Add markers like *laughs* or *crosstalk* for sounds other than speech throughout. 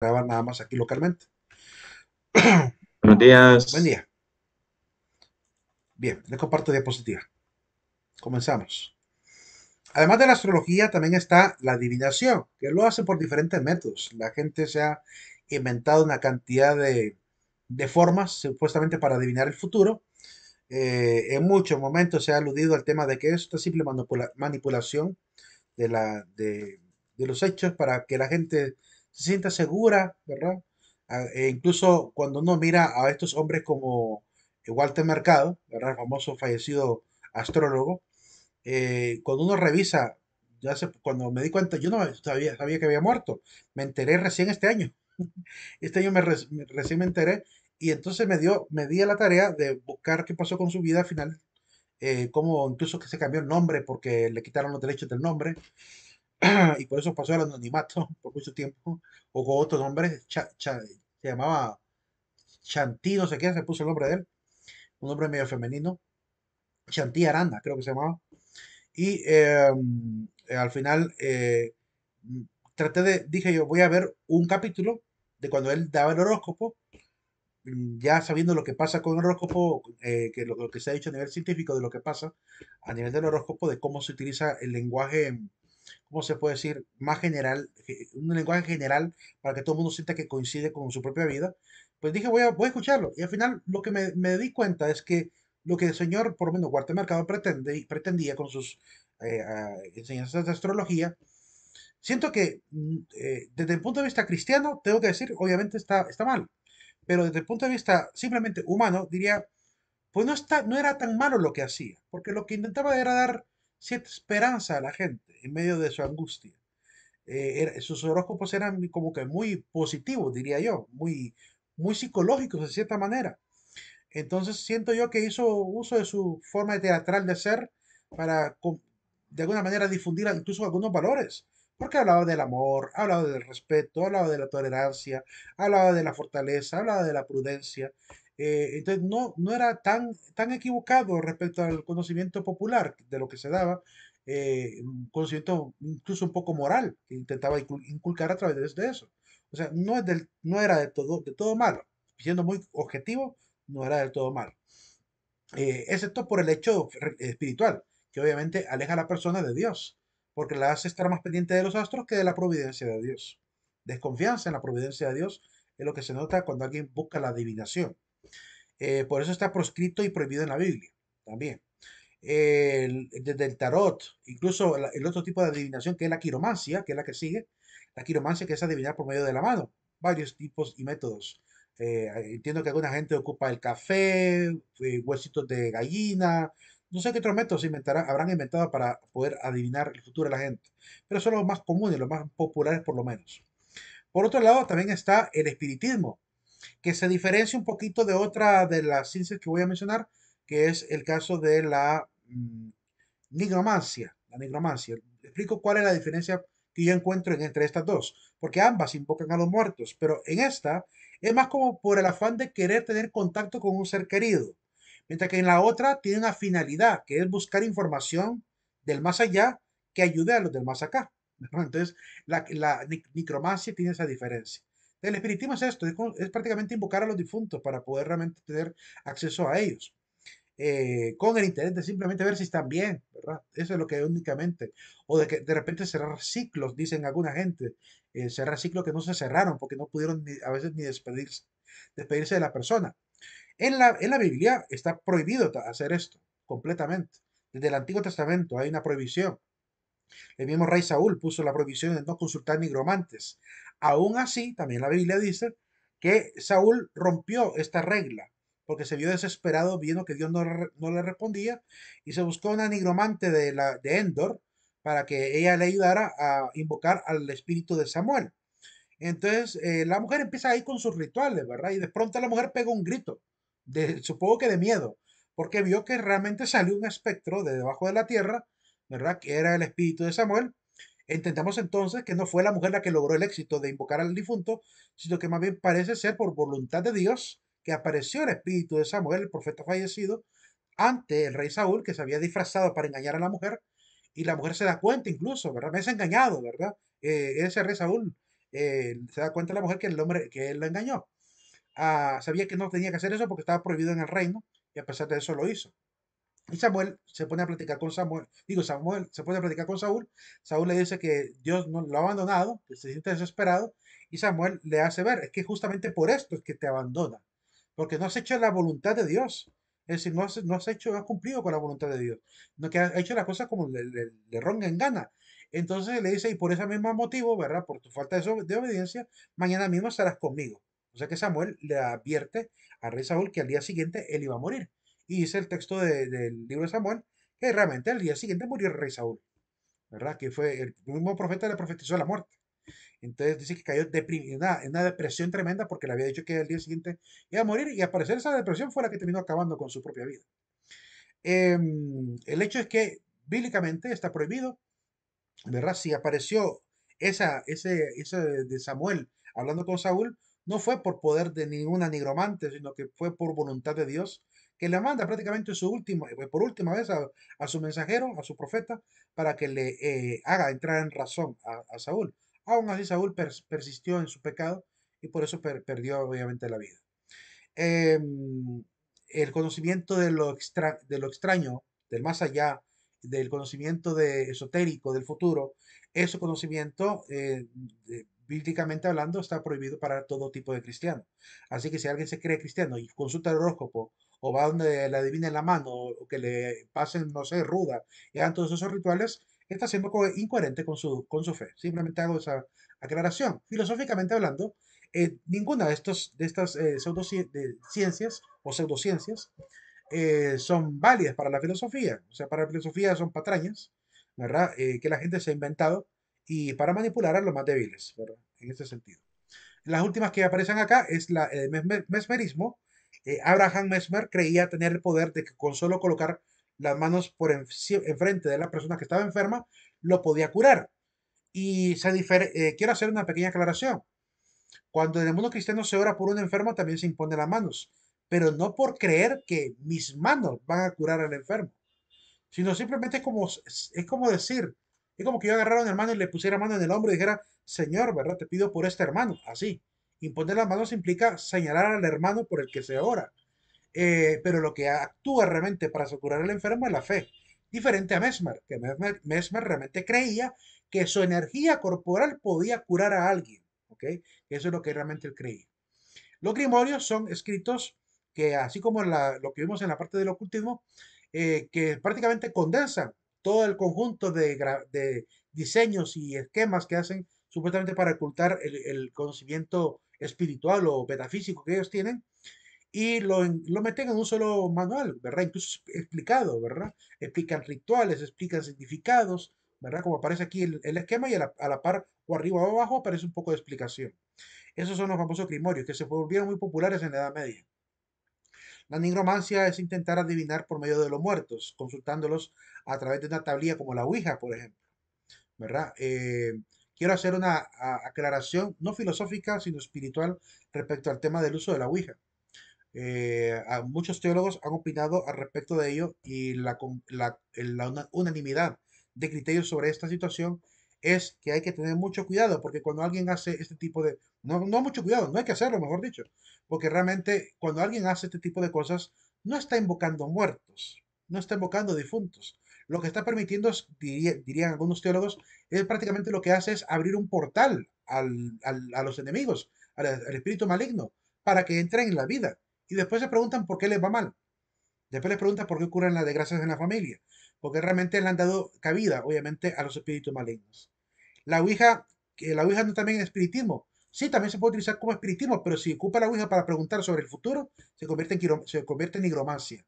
grabar nada más aquí localmente. Buenos días. Buen día. Bien, les comparto diapositiva. Comenzamos. Además de la astrología, también está la adivinación, que lo hace por diferentes métodos. La gente se ha inventado una cantidad de, formas, supuestamente para adivinar el futuro. Eh, en muchos momentos se ha aludido al tema de que es una simple manipulación de, la, de, los hechos para que la gente se sienta segura, ¿verdad? E incluso cuando uno mira a estos hombres como eh, Walter Mercado, El famoso fallecido astrólogo, eh, cuando uno revisa, ya se, cuando me di cuenta, yo no sabía, que había muerto, me enteré recién este año, *laughs* este año me, recién me enteré y entonces me dio, me di la tarea de buscar qué pasó con su vida al final, eh, como incluso que se cambió el nombre porque le quitaron los derechos del nombre, y por eso pasó al anonimato *laughs* por mucho tiempo, o con otro nombre, se llamaba Chantí, no sé qué, se puso el nombre de él, un nombre medio femenino, Chantí Aranda, creo que se llamaba. Y em, eh, al final eh, traté de, dije yo, voy a ver un capítulo de cuando él daba el horóscopo, ya sabiendo lo que pasa con el horóscopo, eh, que lo, que se ha dicho a nivel científico de lo que pasa a nivel del horóscopo, de cómo se utiliza el lenguaje em, ¿cómo se puede decir? Más general, un lenguaje general para que todo el mundo sienta que coincide con su propia vida, pues dije, voy a, voy a escucharlo. Y al final lo que me, di cuenta es que lo que el señor, por lo menos Guarte Mercado, pretende, pretendía con sus eh, ah, enseñanzas de astrología, siento que mm, eh, desde el punto de vista cristiano, tengo que decir, obviamente está, está mal, pero desde el punto de vista simplemente humano, diría, pues no, está, no era tan malo lo que hacía, porque lo que intentaba era dar cierta esperanza a la gente en medio de su angustia. Eh, sus horóscopos eran como que muy positivos, diría yo, muy, muy psicológicos de cierta manera. Entonces siento yo que hizo uso de su forma teatral de ser para de alguna manera difundir incluso algunos valores. Porque hablaba del amor, hablaba del respeto, hablaba de la tolerancia, hablaba de la fortaleza, hablaba de la prudencia. Eh, entonces no, no era tan, tan equivocado respecto al conocimiento popular de lo que se daba, eh, un conocimiento incluso un poco moral que intentaba inculcar a través de eso. O sea, no, es del, no era de todo, de todo malo. Siendo muy objetivo, no era del todo malo. Eh, excepto por el hecho espiritual, que obviamente aleja a la persona de Dios, porque la hace estar más pendiente de los astros que de la providencia de Dios. Desconfianza en la providencia de Dios es lo que se nota cuando alguien busca la adivinación. Eh, por eso está proscrito y prohibido en la Biblia también. desde el tarot, incluso el otro tipo de adivinación que es la quiromancia, que es la que sigue, la quiromancia que es adivinar por medio de la mano, varios tipos y métodos. Eh, entiendo que alguna gente ocupa el café, eh, huesitos de gallina, no sé qué otros métodos habrán inventado para poder adivinar el futuro de la gente, pero son los más comunes, los más populares por lo menos. Por otro lado, también está el espiritismo, que se diferencia un poquito de otra de las ciencias que voy a mencionar, que es el caso de la necromancia. Mm, nigromancia. La nigromancia. Explico cuál es la diferencia que yo encuentro entre estas dos, porque ambas invocan a los muertos, pero en esta es más como por el afán de querer tener contacto con un ser querido, mientras que en la otra tiene una finalidad, que es buscar información del más allá que ayude a los del más acá. Entonces, la, la, necromancia tiene esa diferencia. El espiritismo es esto, es, prácticamente invocar a los difuntos para poder realmente tener acceso a ellos. Eh, con el interés de simplemente ver si están bien, ¿verdad? Eso es lo que únicamente. O de que de repente cerrar ciclos, dicen alguna gente, eh, cerrar ciclos que no se cerraron porque no pudieron a veces ni despedirse, despedirse de la persona. En la, en la Biblia está prohibido hacer esto completamente. Desde el Antiguo Testamento hay una prohibición. El mismo rey Saúl puso la prohibición de no consultar nigromantes. Aún así, también la Biblia dice que Saúl rompió esta regla porque se vio desesperado viendo que Dios no, le respondía y se buscó una nigromante de, la, Endor para que ella le ayudara a invocar al espíritu de Samuel. Entonces eh, la mujer empieza ahí con sus rituales, ¿verdad? Y de pronto la mujer pegó un grito, supongo que de miedo, porque vio que realmente salió un espectro de debajo de la tierra ¿verdad? Que era el espíritu de Samuel. Entendamos entonces que no fue la mujer la que logró el éxito de invocar al difunto, sino que más bien parece ser por voluntad de Dios que apareció el espíritu de Samuel, el profeta fallecido, ante el rey Saúl, que se había disfrazado para engañar a la mujer, y la mujer se da cuenta incluso, ¿verdad? Me has engañado, ¿verdad? Eh, ese rey Saúl eh, se da cuenta la mujer que el hombre, que él la engañó. Ah, sabía que no tenía que hacer eso porque estaba prohibido en el reino, y a pesar de eso lo hizo. Y Samuel se pone a platicar con Samuel, digo, Samuel se pone a platicar con Saúl, Saúl le dice que Dios no, lo ha abandonado, que se siente desesperado, y Samuel le hace ver, es que justamente por esto es que te abandona, porque no has hecho la voluntad de Dios, es decir, no has, hecho, no has cumplido con la voluntad de Dios, no que has hecho las cosas como le, le, ronga en gana. Entonces le dice, y por ese mismo motivo, ¿verdad? Por tu falta de, de obediencia, mañana mismo estarás conmigo. O sea que Samuel le advierte a rey Saúl que al día siguiente él iba a morir. Y dice el texto del libro de Samuel que realmente al día siguiente murió el rey Saúl, ¿verdad? Que fue el mismo profeta le profetizó la muerte. Entonces dice que cayó en una, depresión tremenda porque le había dicho que al día siguiente iba a morir y aparecer esa depresión fue la que terminó acabando con su propia vida. Em, el hecho es que bíblicamente está prohibido, ¿verdad? Si apareció esa, ese, ese de Samuel hablando con Saúl, no fue por poder de ninguna nigromante, sino que fue por voluntad de Dios que le manda prácticamente su último, eh, por última vez a, su mensajero, a su profeta, para que le eh, haga entrar en razón a, Saúl. Aún así, Saúl persistió en su pecado y por eso perdió obviamente la vida. Em, el conocimiento de lo, de lo extraño, del más allá, del conocimiento de esotérico del futuro, ese conocimiento, eh, bíblicamente hablando, está prohibido para todo tipo de cristiano. Así que si alguien se cree cristiano y consulta el horóscopo o va donde le adivinen la mano, o que le pasen, no sé, ruda, y hagan todos esos rituales, está siendo incoherente con su, con su fe. Simplemente hago esa aclaración. Filosóficamente hablando, eh, ninguna de, estos, de estas eh, pseudociencias o pseudociencias eh, son válidas para la filosofía. O sea, para la filosofía son patrañas, ¿verdad? Eh, que la gente se ha inventado y para manipular a los más débiles, ¿verdad? En ese sentido. Las últimas que aparecen acá es la, el mesmerismo eh, Abraham Mesmer creía tener el poder de que con solo colocar las manos por enfrente de la persona que estaba enferma, lo podía curar. Y se eh, quiero hacer una pequeña aclaración. Cuando en el mundo cristiano se ora por un enfermo, también se impone las manos, pero no por creer que mis manos van a curar al enfermo, sino simplemente como, es como decir, es como que yo agarrara a un hermano y le pusiera mano en el hombro y dijera, Señor, ¿verdad? Te pido por este hermano, así. Imponer las manos implica señalar al hermano por el que se ora. Eh, pero lo que actúa realmente para curar al enfermo es la fe. Diferente a Mesmer, que Mesmer, realmente creía que su energía corporal podía curar a alguien. ¿okay? Eso es lo que realmente él creía. Los grimorios son escritos que, así como lo que vimos en la parte del ocultismo, eh, que prácticamente condensan todo el conjunto de, diseños y esquemas que hacen supuestamente para ocultar el conocimiento espiritual o metafísico que ellos tienen y lo, meten en un solo manual, ¿verdad? Incluso explicado, ¿verdad? Explican rituales, explican significados, ¿verdad? Como aparece aquí el, esquema y a la, par o arriba o abajo aparece un poco de explicación. Esos son los famosos primorios que se volvieron muy populares en la Edad Media. La nigromancia es intentar adivinar por medio de los muertos, consultándolos a través de una tablilla como la Ouija, por ejemplo, ¿verdad? Eh, quiero hacer una aclaración, no filosófica, sino espiritual, respecto al tema del uso de la Ouija. Eh, muchos teólogos han opinado al respecto de ello y la, la, unanimidad de criterios sobre esta situación es que hay que tener mucho cuidado, porque cuando alguien hace este tipo de... No, no mucho cuidado, no hay que hacerlo, mejor dicho, porque realmente cuando alguien hace este tipo de cosas, no está invocando muertos, no está invocando difuntos, lo que está permitiendo, dirían algunos teólogos, es prácticamente lo que hace es abrir un portal a los enemigos, al, espíritu maligno, para que entren en la vida. Y después se preguntan por qué les va mal. Después les preguntan por qué ocurren las desgracias en la familia. Porque realmente le han dado cabida, obviamente, a los espíritus malignos. La Ouija, que la Ouija no también es espiritismo. Sí, también se puede utilizar como espiritismo, pero si ocupa la Ouija para preguntar sobre el futuro, se convierte en, se convierte en nigromancia.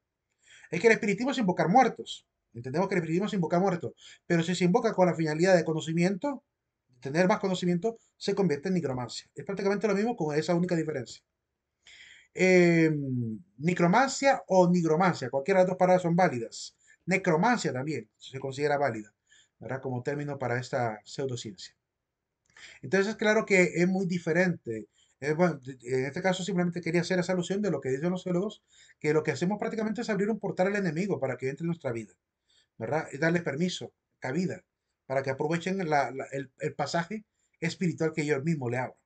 Es que el espiritismo es invocar muertos. Entendemos que el espiritismo se invoca a muertos, pero si se invoca con la finalidad de conocimiento, tener más conocimiento, se convierte en necromancia. Es prácticamente lo mismo con esa única diferencia. Em, necromancia o nigromancia, cualquiera de las dos palabras son válidas. Necromancia también se considera válida, Como término para esta pseudociencia. Entonces, claro que es muy diferente. en este caso simplemente quería hacer esa alusión de lo que dicen los teólogos, que lo que hacemos prácticamente es abrir un portal al enemigo para que entre en nuestra vida. ¿verdad? darle permiso, cabida, para que aprovechen el, pasaje espiritual que yo mismo le hago.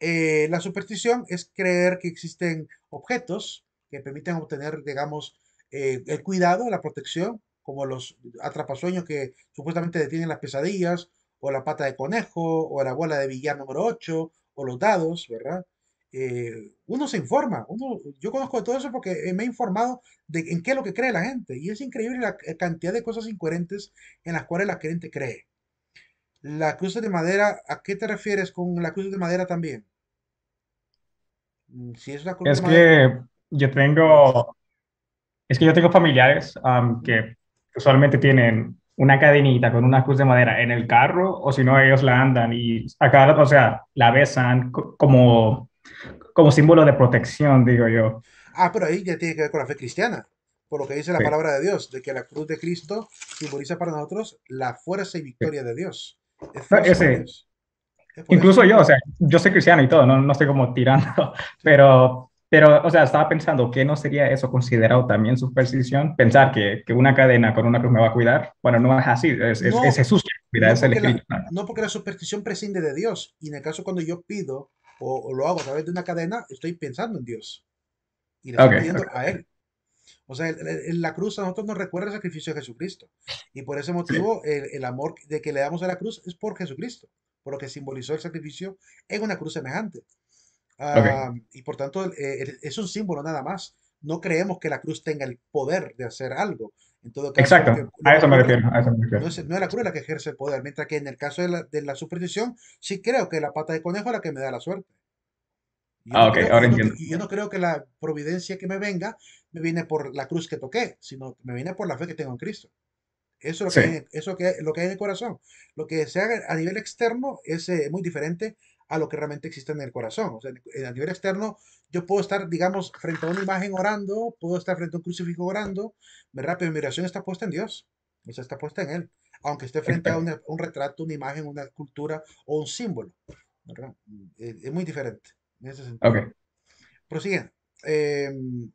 Eh, la superstición es creer que existen objetos que permiten obtener, digamos, eh, el cuidado, la protección, como los atrapasueños que supuestamente detienen las pesadillas, o la pata de conejo, o la bola de billar número 8, o los dados, ¿verdad? Eh, uno se informa. Uno, yo conozco de todo eso porque eh, me he informado de en qué es lo que cree la gente. Y es increíble la cantidad de cosas incoherentes en las cuales la gente cree. La cruz de madera, ¿a qué te refieres con la cruz de madera también? Mm, si es, que yo tengo, es que yo tengo familiares que usualmente tienen una cadenita con una cruz de madera en el carro o si no ellos la andan y acá, o sea, la besan como como símbolo de protección, digo yo. Ah, pero ahí ya tiene que ver con la fe cristiana, por lo que dice la palabra de Dios, de que la cruz de Cristo simboliza para nosotros la fuerza y victoria de Dios. ese Incluso yo, o sea, yo soy cristiano y todo, no, no estoy como tirando, *laughs* pero, pero, o sea, estaba pensando, que no sería eso considerado también superstición? Pensar que, que una cadena con una cruz me va a cuidar. Bueno, no es así, es, no, Jesús es el no porque la superstición prescinde de Dios, y en el caso cuando yo pido o, lo hago a través de una cadena, estoy pensando en Dios. Y le estoy pidiendo a Él. O sea, en la cruz a nosotros nos recuerda el sacrificio de Jesucristo. Y por ese motivo, el, amor de que le damos a la cruz es por Jesucristo, por lo que simbolizó el sacrificio en una cruz semejante. Ah, y por tanto, es un símbolo nada más. No creemos que la cruz tenga el poder de hacer algo. Exacto, a eso me refiero. A eso me refiero. No, es, no, es, la cruz la que ejerce el poder, mientras que en el caso de la, de la superstición, sí creo que la pata de conejo es la que me da la suerte. ah, ok, ahora entiendo. yo no creo que la providencia que me venga me viene por la cruz que toqué, sino me viene por la fe que tengo en Cristo. Eso es lo, que, hay, lo que hay en el corazón. Lo que sea a nivel externo es eh, muy diferente a lo que realmente existe en el corazón. O sea, a nivel externo, yo puedo estar, digamos, frente a una imagen orando, puedo estar frente a un crucifijo orando, ¿verdad? Pero mi oración está puesta en Dios, o está puesta en Él, aunque esté frente a un retrato, una imagen, una cultura o un símbolo, ¿verdad? Es muy diferente en ese sentido. Okay. Prosigue. Eh, em,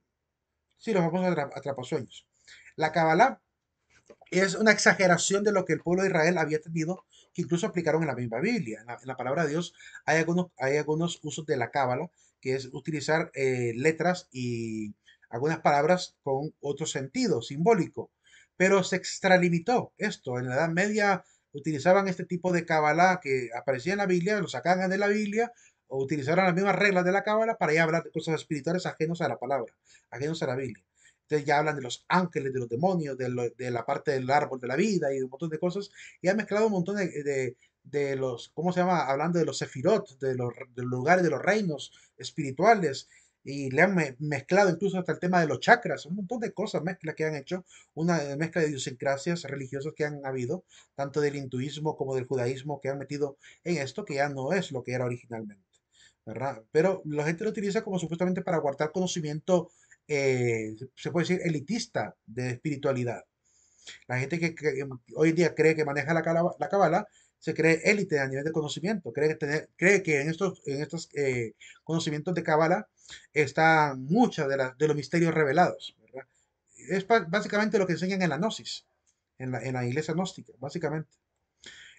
sí, los atrapar La Kabbalah es una exageración de lo que el pueblo de Israel había tenido, que incluso aplicaron en la misma Biblia. En la, palabra de Dios hay algunos, hay algunos usos de la cábala, que es utilizar eh, letras y algunas palabras con otro sentido simbólico. Pero se extralimitó esto. En la Edad Media utilizaban este tipo de cábala que aparecía en la Biblia, lo sacaban de la Biblia, o utilizaron las mismas reglas de la cábala para hablar de cosas espirituales ajenos a la palabra, ajenos a la Biblia. Entonces ya hablan de los ángeles, de los demonios, de, la parte del árbol de la vida y de un montón de cosas. Y han mezclado un montón de, de, de los, ¿cómo se llama? Hablando de los sefirot, de los, lugares, de los reinos espirituales. Y le han mezclado incluso hasta el tema de los chakras, un montón de cosas, mezclas que han hecho, una mezcla de idiosincrasias religiosas que han habido, tanto del hinduismo como del judaísmo, que han metido en esto, que ya no es lo que era originalmente, ¿verdad? Pero la gente lo utiliza como supuestamente para guardar conocimiento eh, se puede decir, elitista de espiritualidad. La gente que, em, hoy en día cree que maneja la, cabala, se cree élite a nivel de conocimiento, cree que, en estos, en estos eh, conocimientos de cabala están muchos de, los misterios revelados. Es básicamente lo que enseñan en la gnosis, en la, iglesia gnóstica, básicamente.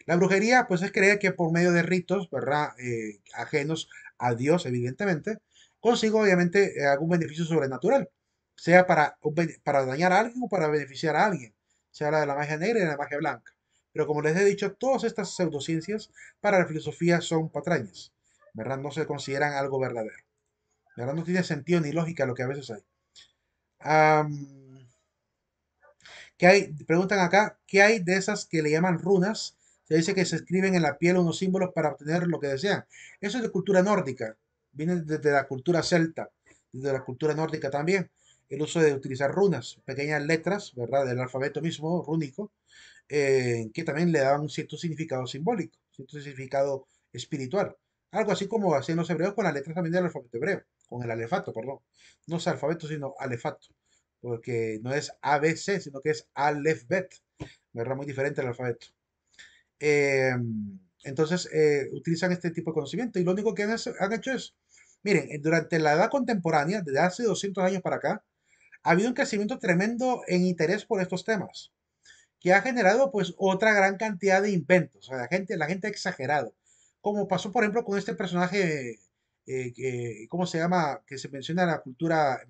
La brujería, pues es creer que por medio de ritos, eh, ajenos a Dios, evidentemente, consigo obviamente eh, algún beneficio sobrenatural, sea para, para dañar a alguien o para beneficiar a alguien, Se habla de la magia negra y la de la magia blanca. Pero como les he dicho, todas estas pseudociencias para la filosofía son patrañas, No se consideran algo verdadero. ¿Verdad? No tiene sentido ni lógica lo que a veces hay. ¿qué hay? Preguntan acá, ¿qué hay de esas que le llaman runas? Se dice que se escriben en la piel unos símbolos para obtener lo que desean. Eso es de cultura nórdica viene desde la cultura celta, desde la cultura nórdica también, el uso de utilizar runas, pequeñas letras, ¿verdad? Del alfabeto mismo, rúnico, eh, que también le daban un cierto significado simbólico, cierto significado espiritual. Algo así como hacían los hebreos con las letras también del alfabeto hebreo, con el alefato, perdón. No es alfabeto, sino alefato, porque no es ABC, sino que es alefbet, ¿verdad? Muy diferente al alfabeto. Eh, entonces, eh, utilizan este tipo de conocimiento y lo único que han hecho es Miren, eh, durante la edad contemporánea, desde hace 200 años para acá, ha habido un crecimiento tremendo en interés por estos temas, que ha generado pues otra gran cantidad de inventos. O sea, la gente, la gente ha exagerado. Como pasó, por ejemplo, con este personaje, eh, ¿cómo se llama? Que se menciona en la cultura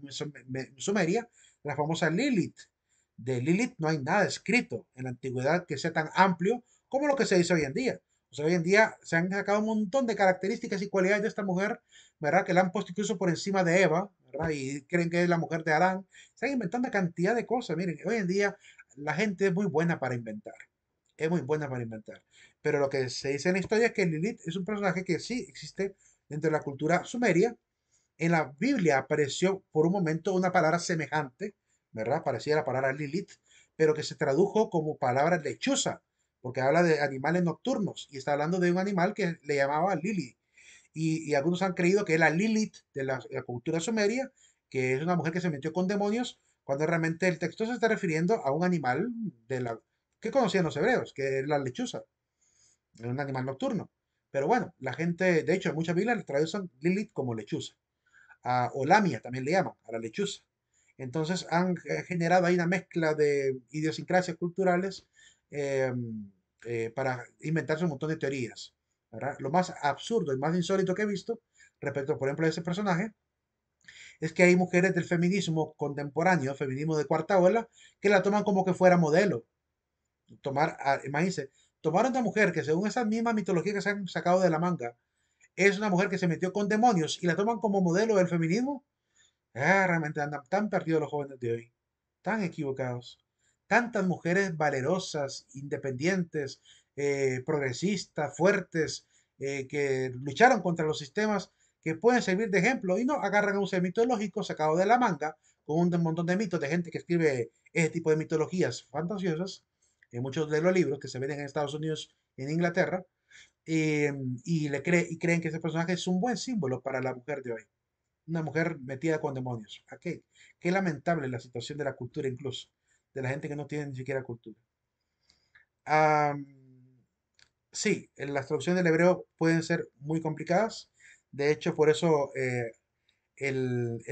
sumeria, la famosa Lilith. De Lilith no hay nada escrito en la antigüedad que sea tan amplio como lo que se dice hoy en día hoy en día se han sacado un montón de características y cualidades de esta mujer, ¿verdad? Que la han puesto incluso por encima de Eva, ¿verdad? Y creen que es la mujer de Adán. Se han inventado una cantidad de cosas. Miren, hoy en día la gente es muy buena para inventar. Es muy buena para inventar. Pero lo que se dice en la historia es que Lilith es un personaje que sí existe dentro de la cultura sumeria. En la Biblia apareció por un momento una palabra semejante, ¿verdad? Parecía la palabra Lilith, pero que se tradujo como palabra lechuza porque habla de animales nocturnos y está hablando de un animal que le llamaba Lili. Y, algunos han creído que es la Lilith de la, cultura sumeria, que es una mujer que se metió con demonios, cuando realmente el texto se está refiriendo a un animal de la, que conocían los hebreos, que es la lechuza, es un animal nocturno. Pero bueno, la gente, de hecho, en muchas Biblias traducen Lilith como lechuza, o lamia también le llaman, a la lechuza. Entonces han eh, generado ahí una mezcla de idiosincrasias culturales. Eh, eh, para inventarse un montón de teorías. Lo más absurdo y más insólito que he visto respecto, por ejemplo, a ese personaje, es que hay mujeres del feminismo contemporáneo, feminismo de cuarta ola, que la toman como que fuera modelo. Tomar, imagínense, tomar a una mujer que según esa misma mitología que se han sacado de la manga, es una mujer que se metió con demonios y la toman como modelo del feminismo. Ah, realmente andan tan perdidos los jóvenes de hoy, tan equivocados tantas mujeres valerosas, independientes, eh, progresistas, fuertes, eh, que lucharon contra los sistemas que pueden servir de ejemplo y no agarran un ser mitológico sacado de la manga con un montón de mitos de gente que escribe ese tipo de mitologías fantasiosas en muchos de los libros que se venden en Estados Unidos en Inglaterra eh, y le y creen que ese personaje es un buen símbolo para la mujer de hoy una mujer metida con demonios. Qué lamentable la situación de la cultura incluso de la gente que no tiene ni siquiera cultura. sí, las traducciones del hebreo pueden ser muy complicadas. De hecho, por eso eh, el,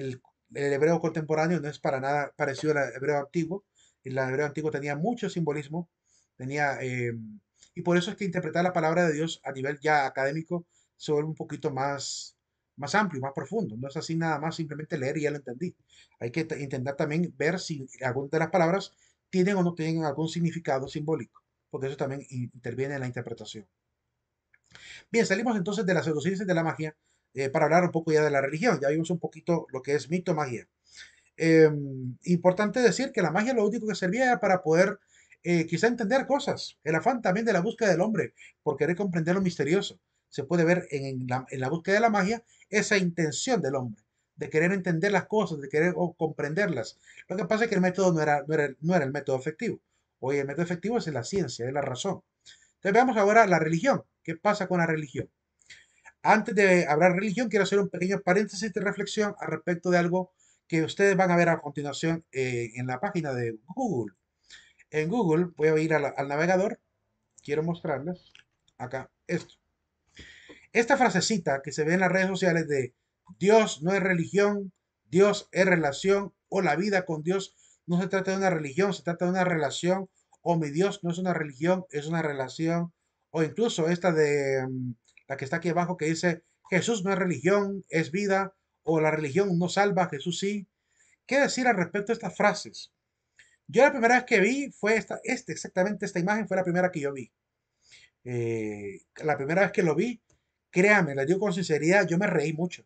hebreo contemporáneo no es para nada parecido al hebreo antiguo. El hebreo antiguo tenía mucho simbolismo, tenía, em, y por eso es que interpretar la palabra de Dios a nivel ya académico se vuelve un poquito más más amplio, más profundo. No es así nada más simplemente leer y ya lo entendí. Hay que intentar también ver si algunas de las palabras tienen o no tienen algún significado simbólico, porque eso también interviene en la interpretación. Bien, salimos entonces de las y de la magia eh, para hablar un poco ya de la religión. Ya vimos un poquito lo que es mito magia. Em, importante decir que la magia lo único que servía era para poder eh, quizá entender cosas. El afán también de la búsqueda del hombre por querer comprender lo misterioso se puede ver en la, búsqueda de la magia esa intención del hombre, de querer entender las cosas, de querer comprenderlas. Lo que pasa es que el método no era, no era, el método efectivo. Hoy el método efectivo es la ciencia, es la razón. Entonces veamos ahora la religión. ¿Qué pasa con la religión? Antes de hablar de religión, quiero hacer un pequeño paréntesis de reflexión al respecto de algo que ustedes van a ver a continuación eh, en la página de Google. En Google voy a ir al navegador. Quiero mostrarles acá esto. Esta frasecita que se ve en las redes sociales de Dios no es religión, Dios es relación o la vida con Dios no se trata de una religión, se trata de una relación o mi Dios no es una religión, es una relación o incluso esta de mm, la que está aquí abajo que dice Jesús no es religión, es vida o la religión no salva, Jesús sí. ¿Qué decir al respecto de estas frases? Yo la primera vez que vi fue esta, este, exactamente esta imagen fue la primera que yo vi. Eh, la primera vez que lo vi créame, la digo con sinceridad, yo me reí mucho.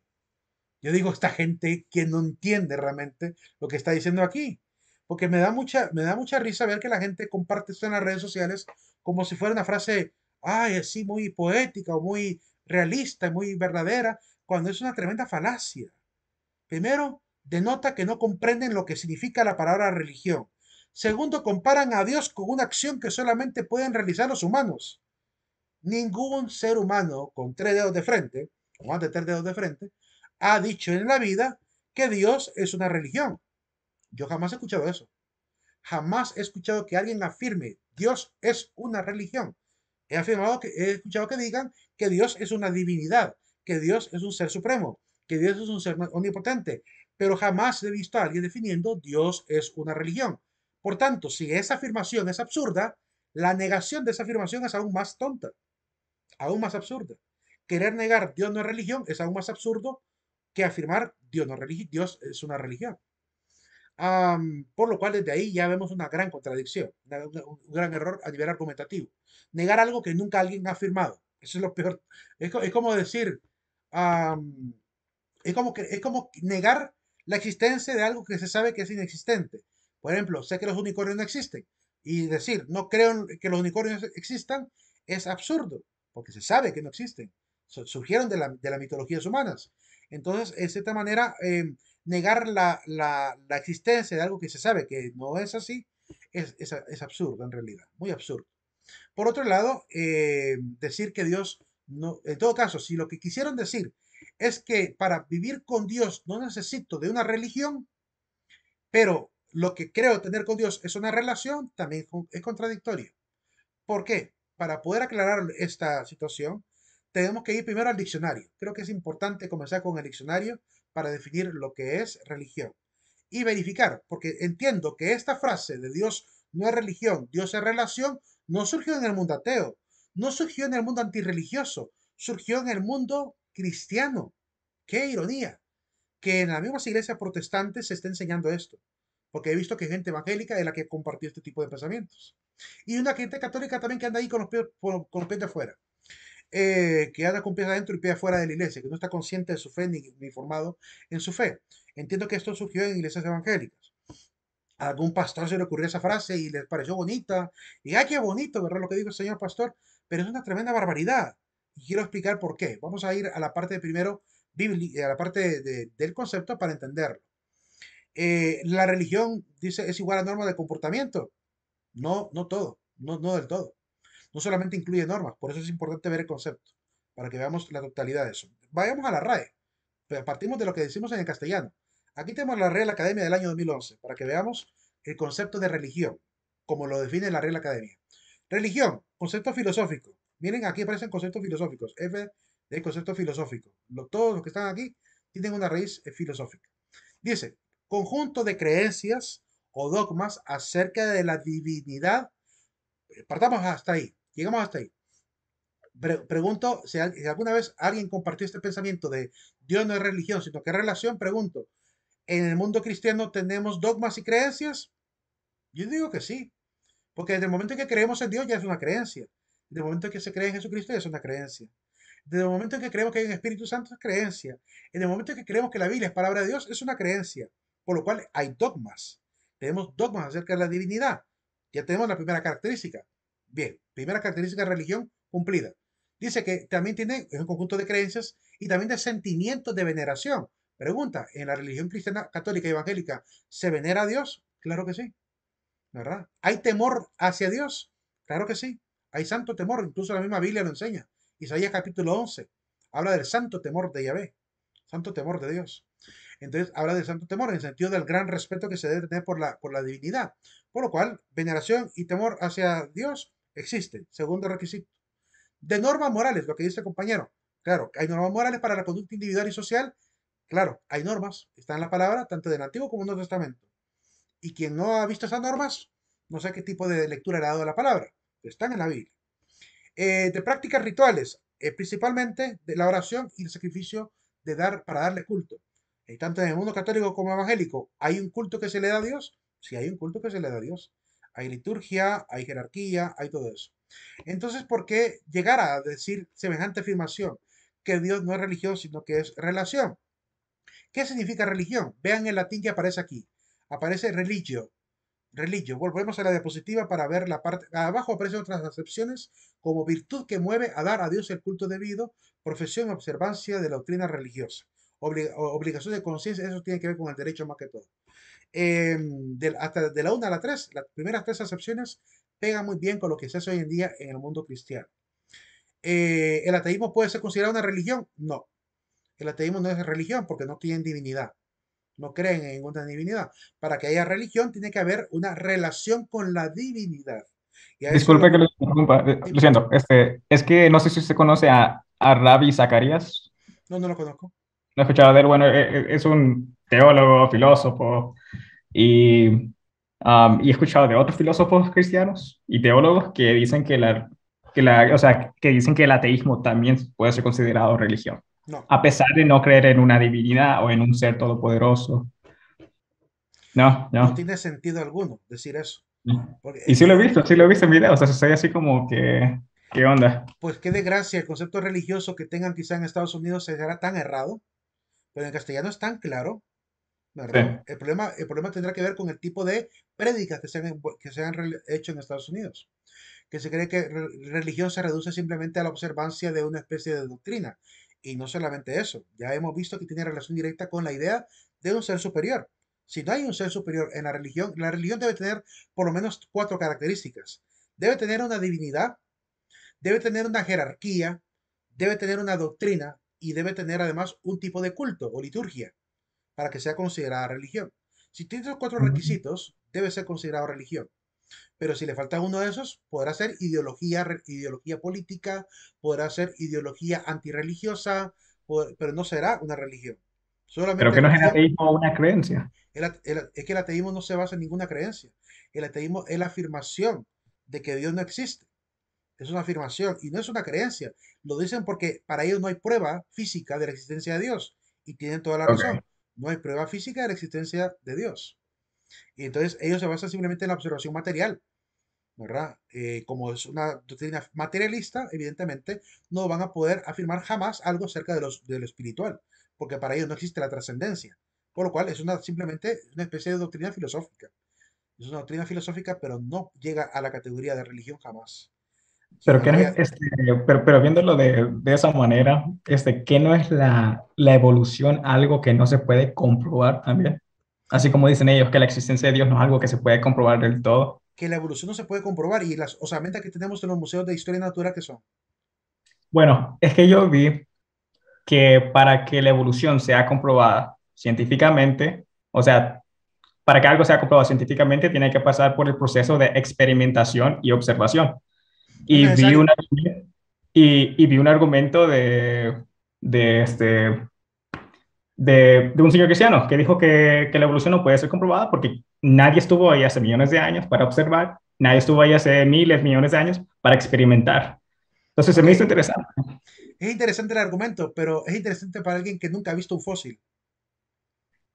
Yo digo, esta gente que no entiende realmente lo que está diciendo aquí. Porque me da mucha, me da mucha risa ver que la gente comparte esto en las redes sociales como si fuera una frase, ay, así muy poética o muy realista, muy verdadera, cuando es una tremenda falacia. Primero, denota que no comprenden lo que significa la palabra religión. Segundo, comparan a Dios con una acción que solamente pueden realizar los humanos ningún ser humano con tres dedos de frente, o más de tres dedos de frente, ha dicho en la vida que Dios es una religión. Yo jamás he escuchado eso. Jamás he escuchado que alguien afirme Dios es una religión. He afirmado que he escuchado que digan que Dios es una divinidad, que Dios es un ser supremo, que Dios es un ser omnipotente, pero jamás he visto a alguien definiendo Dios es una religión. Por tanto, si esa afirmación es absurda, la negación de esa afirmación es aún más tonta aún más absurdo, Querer negar Dios no es religión es aún más absurdo que afirmar Dios, no Dios es una religión. por lo cual desde ahí ya vemos una gran contradicción, un gran error a nivel argumentativo. Negar algo que nunca alguien ha afirmado. Eso es lo peor. Es, como decir, es, como que, es como negar la existencia de algo que se sabe que es inexistente. Por ejemplo, sé que los unicornios no existen. Y decir, no creo que los unicornios existan, es absurdo porque se sabe que no existen, surgieron de, las mitologías humanas. Entonces, de cierta manera, eh, negar la, existencia de algo que se sabe que no es así es, absurdo en realidad, muy absurdo. Por otro lado, eh, decir que Dios no, en todo caso, si lo que quisieron decir es que para vivir con Dios no necesito de una religión, pero lo que creo tener con Dios es una relación, también es contradictorio. ¿Por qué? para poder aclarar esta situación, tenemos que ir primero al diccionario. Creo que es importante comenzar con el diccionario para definir lo que es religión y verificar, porque entiendo que esta frase de Dios no es religión, Dios es relación, no surgió en el mundo ateo, no surgió en el mundo antirreligioso, surgió en el mundo cristiano. ¡Qué ironía! Que en las mismas iglesias protestantes se esté enseñando esto porque he visto que gente evangélica de la que compartió este tipo de pensamientos. Y una gente católica también que anda ahí con los pies, con de afuera, eh, que anda con pies adentro y pies afuera de la iglesia, que no está consciente de su fe ni, ni formado en su fe. Entiendo que esto surgió en iglesias evangélicas. A algún pastor se le ocurrió esa frase y les pareció bonita. Y, ay, qué bonito, ¿verdad? Lo que dijo el señor pastor. Pero es una tremenda barbaridad. Y quiero explicar por qué. Vamos a ir a la parte de primero, a la parte del concepto para entenderlo. Eh, la religión dice es igual a normas de comportamiento. No, no todo, no, no del todo. No solamente incluye normas, por eso es importante ver el concepto, para que veamos la totalidad de eso. Vayamos a la RAE, pero partimos de lo que decimos en el castellano. Aquí tenemos la Real Academia del año 2011, para que veamos el concepto de religión, como lo define la Real Academia. Religión, concepto filosófico. Miren, aquí aparecen conceptos filosóficos. F de concepto filosófico. todos los que están aquí tienen una raíz eh, filosófica. Dice, conjunto de creencias o dogmas acerca de la divinidad. Eh, partamos hasta ahí, llegamos hasta ahí. pregunto si, alguna vez alguien compartió este pensamiento de Dios no es religión, sino que relación, pregunto, ¿en el mundo cristiano tenemos dogmas y creencias? Yo digo que sí, porque desde el momento en que creemos en Dios ya es una creencia. Desde el momento en que se cree en Jesucristo ya es una creencia. Desde el momento en que creemos que hay un Espíritu Santo es creencia. En el momento en que creemos que la Biblia es palabra de Dios es una creencia. Por lo cual hay dogmas. Tenemos dogmas acerca de la divinidad. Ya tenemos la primera característica. Bien, primera característica de religión cumplida. Dice que también tiene un conjunto de creencias y también de sentimientos de veneración. Pregunta, ¿en la religión cristiana, católica y evangélica se venera a Dios? Claro que sí. ¿Verdad? ¿Hay temor hacia Dios? Claro que sí. Hay santo temor, incluso la misma Biblia lo enseña. Isaías capítulo 11 habla del santo temor de Yahvé, santo temor de Dios. Entonces habla de santo temor en sentido del gran respeto que se debe tener por la, por la divinidad. Por lo cual, veneración y temor hacia Dios existen. Segundo requisito. De normas morales, lo que dice el compañero. Claro, hay normas morales para la conducta individual y social. Claro, hay normas. Está en la palabra, tanto del Antiguo como del Nuevo Testamento. Y quien no ha visto esas normas, no sabe qué tipo de lectura le ha dado la palabra. están en la Biblia. Eh, de prácticas rituales, eh, principalmente de la oración y el sacrificio de dar, para darle culto tanto en el mundo católico como evangélico, ¿hay un culto que se le da a Dios? Sí, hay un culto que se le da a Dios. Hay liturgia, hay jerarquía, hay todo eso. Entonces, ¿por qué llegar a decir semejante afirmación? Que Dios no es religión, sino que es relación. ¿Qué significa religión? Vean el latín que aparece aquí. Aparece religio. Religio. Volvemos a la diapositiva para ver la parte. Abajo aparecen otras acepciones como virtud que mueve a dar a Dios el culto debido, profesión, observancia de la doctrina religiosa obligación de conciencia, eso tiene que ver con el derecho más que todo. Em, de, hasta de la 1 a la 3, las primeras tres excepciones pegan muy bien con lo que se hace hoy en día en el mundo cristiano. Eh, ¿El ateísmo puede ser considerado una religión? No. El ateísmo no es religión porque no tienen divinidad. No creen en ninguna divinidad. Para que haya religión tiene que haber una relación con la divinidad. Disculpe que lo interrumpa. Eh, lo siento. Este, es que no sé si usted conoce a, a Rabbi Zacarías. No, no lo conozco no escuchado de él, bueno, e, e, es un teólogo, filósofo, um, y, he escuchado de otros filósofos cristianos y teólogos que dicen que la, que la, o sea, que dicen que el ateísmo también puede ser considerado religión, a pesar de no creer en una divinidad o en un ser todopoderoso. No, no. No tiene sentido alguno decir eso. y sí lo he visto, sí lo he visto en o sea, soy así como que, ¿qué onda? Pues qué desgracia, el concepto religioso que tengan quizá en Estados Unidos será tan errado pero en castellano es tan claro. El, problema, el problema tendrá que ver con el tipo de prédicas que se han, que se han hecho en Estados Unidos, que se cree que religión se reduce simplemente a la observancia de una especie de doctrina. Y no solamente eso, ya hemos visto que tiene relación directa con la idea de un ser superior. Si no hay un ser superior en la religión, la religión debe tener por lo menos cuatro características. Debe tener una divinidad, debe tener una jerarquía, debe tener una doctrina, y debe tener además un tipo de culto o liturgia para que sea considerada religión. Si tiene esos cuatro requisitos, debe ser considerado religión. Pero si le falta uno de esos, podrá ser ideología, ideología política, podrá ser ideología antirreligiosa, pero no será una religión. pero que no es el ateísmo una creencia. es que el ateísmo no se basa en ninguna creencia. El ateísmo es la afirmación de que Dios no existe. Es una afirmación y no es una creencia. Lo dicen porque para ellos no hay prueba física de la existencia de Dios. Y tienen toda la razón. No hay prueba física de la existencia de Dios. Y entonces ellos se basan simplemente en la observación material. ¿Verdad? Eh, como es una doctrina materialista, evidentemente no van a poder afirmar jamás algo acerca de, lo espiritual, porque para ellos no existe la trascendencia. Por lo cual es una, simplemente una especie de doctrina filosófica. Es una doctrina filosófica, pero no llega a la categoría de religión jamás. Este, pero, pero, viéndolo de, esa manera, este, ¿qué no es la, evolución algo que no se puede comprobar también? Así como dicen ellos, que la existencia de Dios no es algo que se puede comprobar del todo. Que la evolución no se puede comprobar y las osamentas que tenemos en los museos de historia natural, ¿qué son? Bueno, es que yo vi que para que la evolución sea comprobada científicamente, o sea, para que algo sea comprobado científicamente, tiene que pasar por el proceso de experimentación y observación y vi, una, y, vi un argumento de, de este, de, un señor cristiano que dijo que, la evolución no puede ser comprobada porque nadie estuvo ahí hace millones de años para observar, nadie estuvo ahí hace miles, millones de años para experimentar. Entonces se me hizo interesante. Es interesante el argumento, pero es interesante para alguien que nunca ha visto un fósil.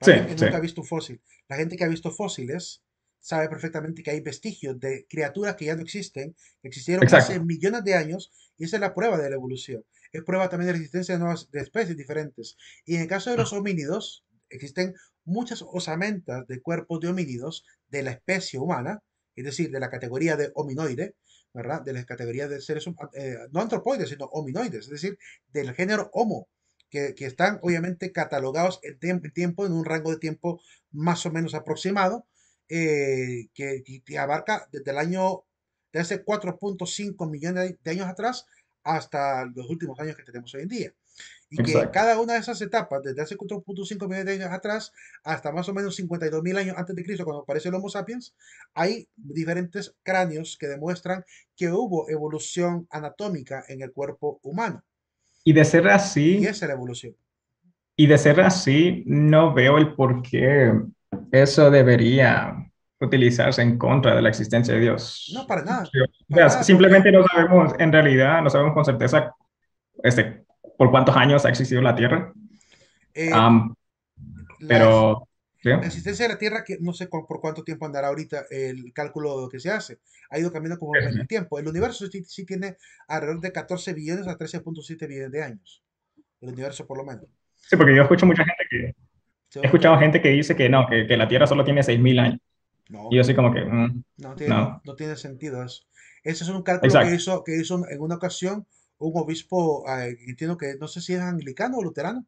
sí, que nunca ha visto un fósil. La gente que ha visto fósiles sabe perfectamente que hay vestigios de criaturas que ya no existen, que existieron hace millones de años, y esa es la prueba de la evolución. Es prueba también de la existencia de nuevas especies diferentes. Y en el caso de los ah. homínidos, existen muchas osamentas de cuerpos de homínidos de la especie humana, es decir, de la categoría de hominoide, ¿verdad? De la categoría de seres, eh, no antropoides, sino hominoides, es decir, del género Homo, que, están obviamente catalogados en tiempo, en un rango de tiempo más o menos aproximado, eh, que, abarca desde el año de hace 4.5 millones de años atrás hasta los últimos años que tenemos hoy en día. Y que cada una de esas etapas, desde hace 4.5 millones de años atrás hasta más o menos 52.000 años antes de Cristo, cuando aparece el Homo sapiens, hay diferentes cráneos que demuestran que hubo evolución anatómica en el cuerpo humano. Y de ser así... Y esa es la evolución. Y de ser así, no veo el por qué eso debería utilizarse en contra de la existencia de Dios. No, para nada. simplemente no sabemos, en realidad, no sabemos con certeza este, por cuántos años ha existido la Tierra. Eh, pero... La existencia de la Tierra, que no sé por cuánto tiempo andará ahorita el cálculo que se hace, ha ido cambiando con el tiempo. El universo sí, sí, tiene alrededor de 14 billones a 13.7 billones de años. El universo por lo menos. Sí, porque yo escucho mucha gente que He escuchado gente que dice que no, que, que la Tierra solo tiene 6.000 años. y yo soy como que... Mm, no, tiene, no. tiene, sentido eso. Ese es un cálculo que hizo, que hizo en una ocasión un obispo, entiendo que no sé si es anglicano o luterano,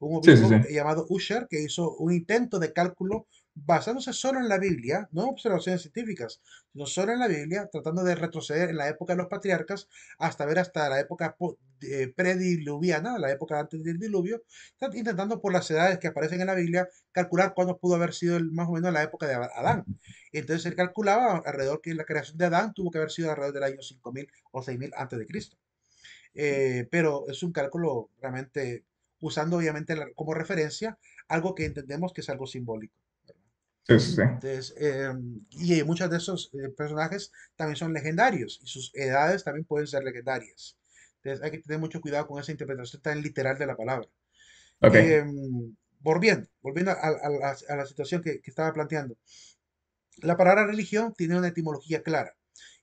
un obispo llamado Usher, que hizo un intento de cálculo basándose solo en la Biblia, no en observaciones científicas, sino solo en la Biblia, tratando de retroceder en la época de los patriarcas hasta ver hasta la época eh, prediluviana, la época antes del diluvio, intentando por las edades que aparecen en la Biblia calcular cuándo pudo haber sido el, más o menos la época de Adán. Entonces él calculaba alrededor que la creación de Adán tuvo que haber sido alrededor del año 5000 o 6000 antes de Cristo. Eh, pero es un cálculo realmente usando obviamente como referencia algo que entendemos que es algo simbólico. Entonces, em, y muchos de esos eh, personajes también son legendarios y sus edades también pueden ser legendarias. Entonces hay que tener mucho cuidado con esa interpretación tan literal de la palabra. Em, volviendo, volviendo a, la situación que, que, estaba planteando. La palabra religión tiene una etimología clara.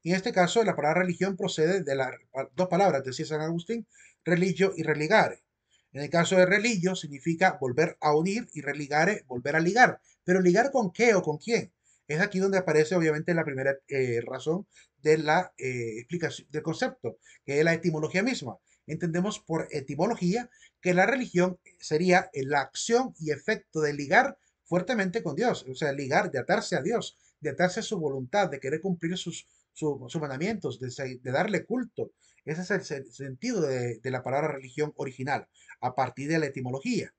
Y en este caso, la palabra religión procede de las dos palabras, decía San Agustín, religio y religare. En el caso de religio significa volver a unir y religare, volver a ligar. Pero ligar con qué o con quién. Es aquí donde aparece obviamente la primera eh, razón de la eh, explicación del concepto, que es la etimología misma. Entendemos por etimología que la religión sería la acción y efecto de ligar fuertemente con Dios, o sea, ligar, de atarse a Dios, de atarse a su voluntad, de querer cumplir sus, mandamientos, de, darle culto. Ese es el, sentido de la palabra religión original, a partir de la etimología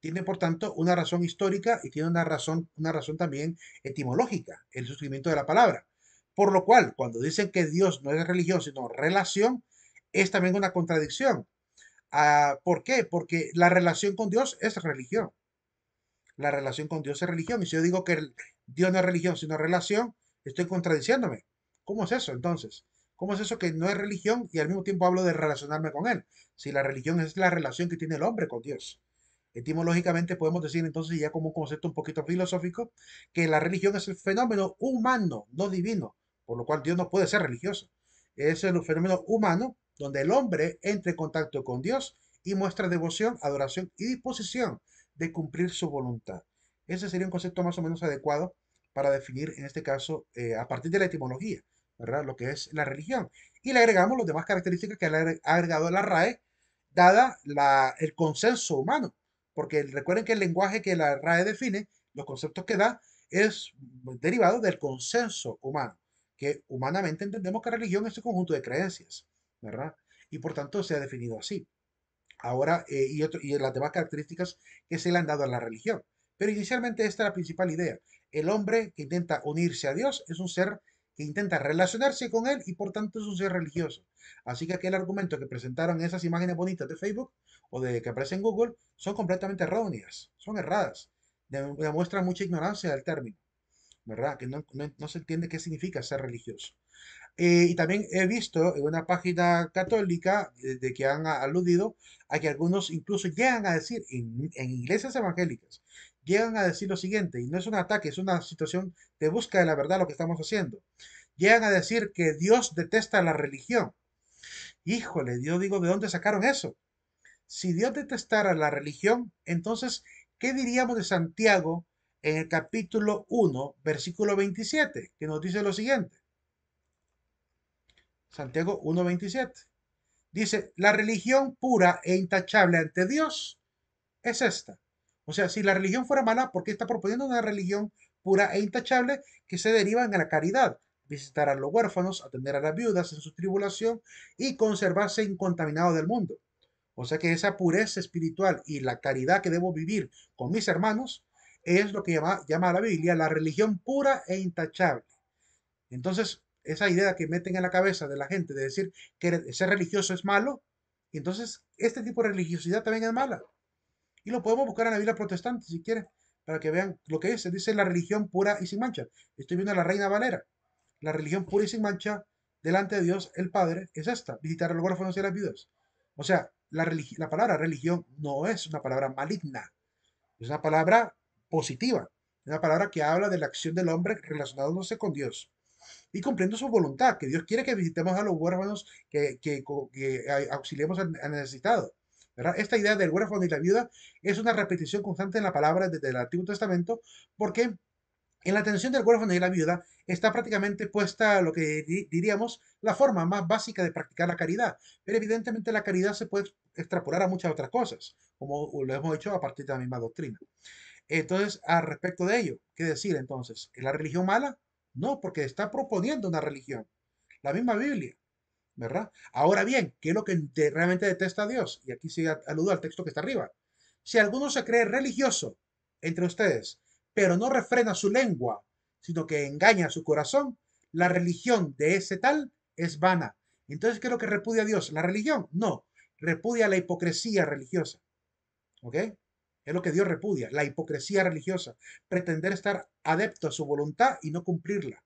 tiene por tanto una razón histórica y tiene una razón, una razón también etimológica, el surgimiento de la palabra. Por lo cual, cuando dicen que Dios no es religión, sino relación, es también una contradicción. Ah, ¿Por qué? Porque la relación con Dios es religión. La relación con Dios es religión. Y si yo digo que Dios no es religión, sino relación, estoy contradiciéndome. ¿Cómo es eso entonces? ¿Cómo es eso que no es religión y al mismo tiempo hablo de relacionarme con Él? Si la religión es la relación que tiene el hombre con Dios. Etimológicamente podemos decir entonces ya como un concepto un poquito filosófico que la religión es el fenómeno humano, no divino, por lo cual Dios no puede ser religioso. Es el fenómeno humano donde el hombre entra en contacto con Dios y muestra devoción, adoración y disposición de cumplir su voluntad. Ese sería un concepto más o menos adecuado para definir, en este caso, eh, a partir de la etimología, ¿verdad? lo que es la religión. Y le agregamos las demás características que ha agregado la RAE, dada la, el consenso humano porque recuerden que el lenguaje que la RAE define, los conceptos que da, es derivado del consenso humano, que humanamente entendemos que religión es un conjunto de creencias, ¿verdad? Y por tanto se ha definido así. Ahora, eh, y, y las demás características que se le han dado a la religión. Pero inicialmente esta es la principal idea. El hombre que intenta unirse a Dios es un ser que intenta relacionarse con él y por tanto es un ser religioso. Así que aquel argumento que presentaron esas imágenes bonitas de Facebook o de que aparece en Google son completamente erróneas, son erradas, demuestran mucha ignorancia del término, ¿verdad? Que no se entiende qué significa ser religioso. Eh, y también he visto en una página católica eh, de que han aludido a que algunos incluso llegan a decir, en, iglesias evangélicas, llegan a decir lo siguiente, y no es un ataque, es una situación de búsqueda de la verdad lo que estamos haciendo. Llegan a decir que Dios detesta la religión. Híjole, yo digo, ¿de dónde sacaron eso? Si Dios detestara la religión, entonces, ¿qué diríamos de Santiago en el capítulo 1, versículo 27, que nos dice lo siguiente? Santiago 1.27. Dice, la religión pura e intachable ante Dios es esta. O sea, si la religión fuera mala, ¿por qué está proponiendo una religión pura e intachable que se deriva en la caridad? Visitar a los huérfanos, atender a las viudas en su tribulación y conservarse incontaminado del mundo. O sea que esa pureza espiritual y la caridad que debo vivir con mis hermanos es lo que llama, la Biblia la religión pura e intachable. Entonces, esa idea que meten en la cabeza de la gente de decir que ser religioso es malo, y entonces este tipo de religiosidad también es mala. Y lo podemos buscar en la Biblia protestante, si quieren, para que vean lo que es. Se dice la religión pura y sin mancha. Estoy viendo a la Reina Valera. La religión pura y sin mancha delante de Dios el Padre es esta, visitar el los huérfanos y las viudas. O sea, la, la palabra religión no es una palabra maligna, es una palabra positiva, es una palabra que habla de la acción del hombre relacionándose con Dios y cumpliendo su voluntad, que Dios quiere que visitemos a los huérfanos, que, que, que auxiliemos al necesitado. Esta idea del huérfano y la viuda es una repetición constante en la palabra desde el Antiguo Testamento, porque en la atención del huérfano y la viuda está prácticamente puesta lo que diríamos la forma más básica de practicar la caridad, pero evidentemente la caridad se puede extrapolar a muchas otras cosas, como lo hemos hecho a partir de la misma doctrina. Entonces, al respecto de ello, ¿qué decir entonces? ¿Es la religión mala? No, porque está proponiendo una religión. La misma Biblia. ¿Verdad? Ahora bien, ¿qué es lo que realmente detesta a Dios? Y aquí se aludo al texto que está arriba. Si alguno se cree religioso entre ustedes, pero no refrena su lengua, sino que engaña su corazón, la religión de ese tal es vana. Entonces, ¿qué es lo que repudia a Dios? ¿La religión? No, repudia la hipocresía religiosa. ¿Ok? Es lo que Dios repudia, la hipocresía religiosa, pretender estar adepto a su voluntad y no cumplirla.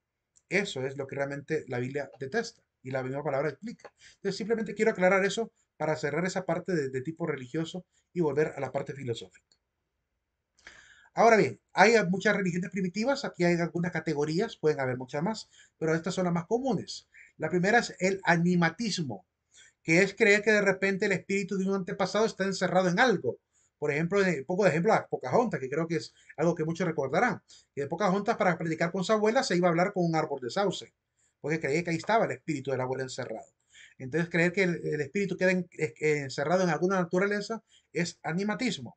Eso es lo que realmente la Biblia detesta y la misma palabra explica. Entonces simplemente quiero aclarar eso para cerrar esa parte de, de tipo religioso y volver a la parte filosófica. Ahora bien, hay muchas religiones primitivas, aquí hay algunas categorías, pueden haber muchas más, pero estas son las más comunes. La primera es el animatismo, que es creer que de repente el espíritu de un antepasado está encerrado en algo por ejemplo, un poco de ejemplo a Pocahontas, que creo que es algo que muchos recordarán. Que de Pocahontas, para predicar con su abuela, se iba a hablar con un árbol de sauce, porque creía que ahí estaba el espíritu del abuelo encerrado. Entonces, creer que el, espíritu queda encerrado en alguna naturaleza es animatismo.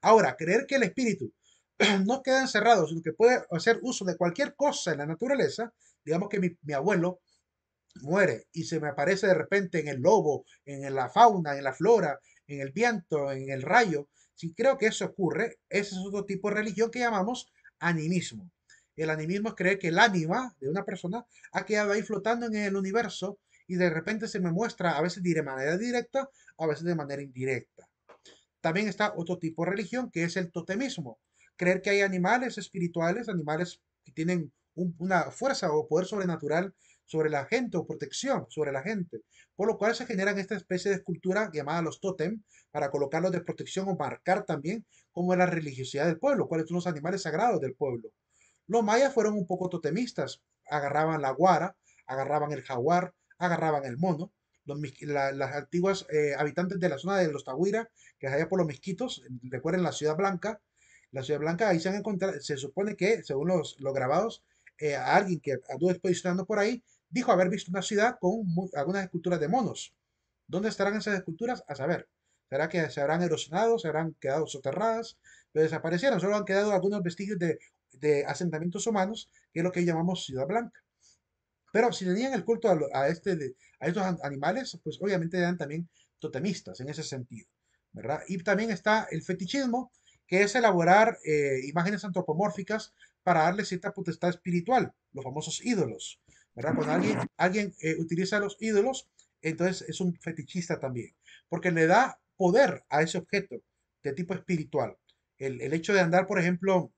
Ahora, creer que el espíritu *clears throat* no queda encerrado, sino que puede hacer uso de cualquier cosa en la naturaleza, digamos que mi abuelo muere y se me aparece de repente en el lobo, en la fauna, en la flora, en el viento, en el rayo, si creo que eso ocurre, ese es otro tipo de religión que llamamos animismo. El animismo es creer que el ánima de una persona ha quedado ahí flotando en el universo y de repente se me muestra, a veces de manera directa, a veces de manera indirecta. También está otro tipo de religión que es el totemismo. Creer que hay animales espirituales, animales que tienen una fuerza o poder sobrenatural sobre la gente o protección sobre la gente, por lo cual se generan esta especie de escultura llamada los tótem para colocarlos de protección o marcar también como es la religiosidad del pueblo, cuáles son los animales sagrados del pueblo. Los mayas fueron un poco totemistas, agarraban la guara, agarraban el jaguar, agarraban el mono. Los, las antiguas eh, habitantes de la zona de los Tahuira, que es allá por los Misquitos, recuerden la Ciudad Blanca, la Ciudad Blanca, ahí se han encontrado, se supone que, según los, grabados, eh, a alguien que anduvo expedicionando por ahí, dijo haber visto una ciudad con algunas esculturas de monos. ¿Dónde estarán esas esculturas? A saber. ¿Será que se habrán erosionado, se habrán quedado soterradas, pero desaparecieron? Solo han quedado algunos vestigios de, asentamientos humanos, que es lo que llamamos Ciudad Blanca. Pero si tenían el culto a, este estos animales, pues obviamente eran también totemistas en ese sentido. ¿verdad? Y también está el fetichismo, que es elaborar eh, imágenes antropomórficas para darle cierta potestad espiritual, los famosos ídolos. ¿verdad? Cuando alguien, alguien eh, utiliza los ídolos, entonces es un fetichista también, porque le da poder a ese objeto de tipo espiritual. El, el hecho de andar, por ejemplo,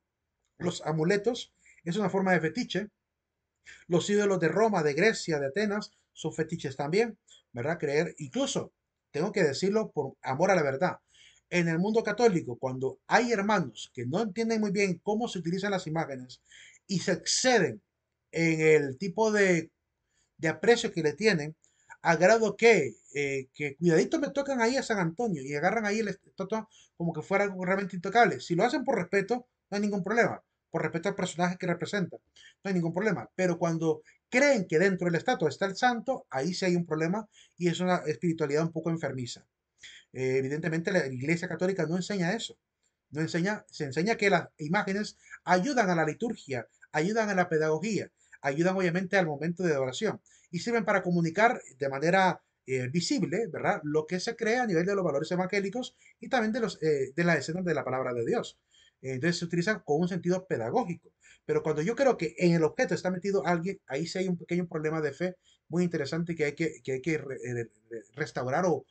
los amuletos es una forma de fetiche. Los ídolos de Roma, de Grecia, de Atenas son fetiches también, ¿verdad? Creer, incluso, tengo que decirlo por amor a la verdad. En el mundo católico, cuando hay hermanos que no entienden muy bien cómo se utilizan las imágenes y se exceden en el tipo de, aprecio que le tienen, a grado que, eh, que cuidadito me tocan ahí a San Antonio y agarran ahí el estatua como que fuera algo realmente intocable. Si lo hacen por respeto, no hay ningún problema. Por respeto al personaje que representa, no hay ningún problema. Pero cuando creen que dentro del estatua está el santo, ahí sí hay un problema y es una espiritualidad un poco enfermiza. Eh, evidentemente la Iglesia Católica no enseña eso. No enseña, se enseña que las imágenes ayudan a la liturgia, ayudan a la pedagogía, ayudan obviamente al momento de adoración y sirven para comunicar de manera eh, visible, ¿verdad? Lo que se crea a nivel de los valores evangélicos y también de, los, eh, de las escenas de la palabra de Dios. Entonces se utilizan con un sentido pedagógico. Pero cuando yo creo que en el objeto está metido alguien, ahí sí hay un pequeño problema de fe muy interesante que hay que, eh, restaurar o,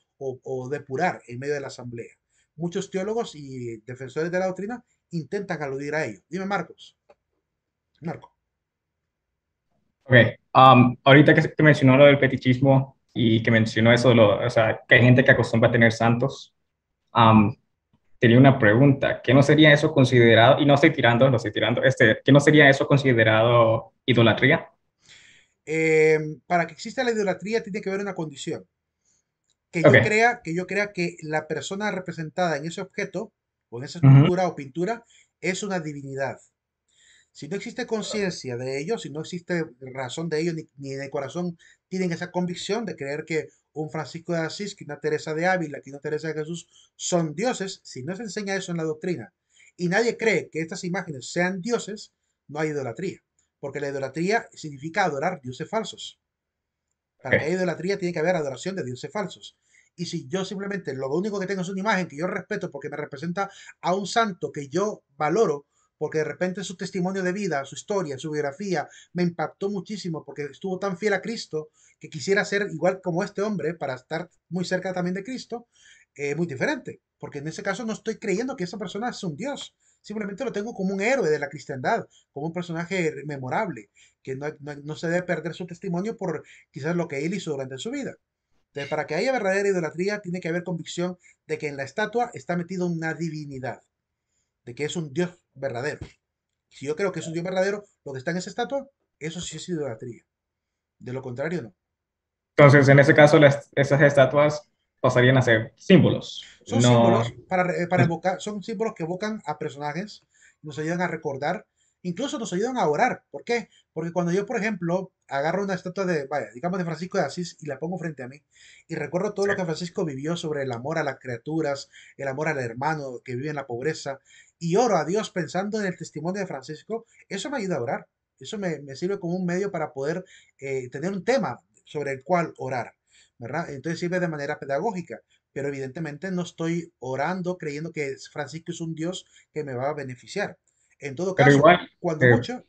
depurar en medio de la asamblea. Muchos teólogos y defensores de la doctrina intentan aludir a ello. Dime, Marcos. Marcos. Ok, um, ahorita que, mencionó lo del petichismo y que mencionó eso, o sea, que hay gente que acostumbra a tener santos, um, tenía una pregunta, ¿qué no sería eso considerado, y no estoy tirando, no estoy tirando, este, ¿qué no sería eso considerado idolatría? Eh, para que exista la idolatría tiene que haber una condición. Que yo crea, que yo crea que la persona representada en ese objeto, o en esa estructura o pintura, es una divinidad. Si no existe conciencia de ello, si no existe razón de ello, ni, ni, corazón tienen esa convicción de creer que un Francisco de Asís, que una Teresa de Ávila, que una Teresa de Jesús son dioses, si no se enseña eso en la doctrina y nadie cree que estas imágenes sean dioses, no hay idolatría. Porque la idolatría significa adorar dioses falsos. Para que eh. idolatría tiene que haber adoración de dioses falsos. Y si yo simplemente lo único que tengo es una imagen que yo respeto porque me representa a un santo que yo valoro, porque de repente su testimonio de vida, su historia, su biografía me impactó muchísimo porque estuvo tan fiel a Cristo que quisiera ser igual como este hombre para estar muy cerca también de Cristo, eh, muy diferente, porque en ese caso no estoy creyendo que esa persona es un Dios, simplemente lo tengo como un héroe de la cristiandad, como un personaje memorable, que no, se debe perder su testimonio por quizás lo que él hizo durante su vida. Entonces, para que haya verdadera idolatría, tiene que haber convicción de que en la estatua está metida una divinidad de que es un Dios verdadero. Si yo creo que es un Dios verdadero, lo que está en esa estatua, eso sí es idolatría. De lo contrario, no. Entonces, en ese caso, las, esas estatuas pasarían a ser símbolos. Son símbolos son símbolos que evocan a personajes, nos ayudan a recordar, incluso nos ayudan a orar. ¿Por qué? Porque cuando yo, por ejemplo, agarro una estatua de, digamos de Francisco de Asís y la pongo frente a mí y recuerdo todo lo que Francisco vivió sobre el amor a las criaturas, el amor al hermano que vive en la pobreza y oro a Dios pensando en el testimonio de Francisco, eso me ayuda a orar. Eso me, sirve como un medio para poder eh, tener un tema sobre el cual orar. ¿verdad? Entonces sirve de manera pedagógica, pero evidentemente no estoy orando creyendo que Francisco es un Dios que me va a beneficiar. En todo caso, cuando, eh, mucho,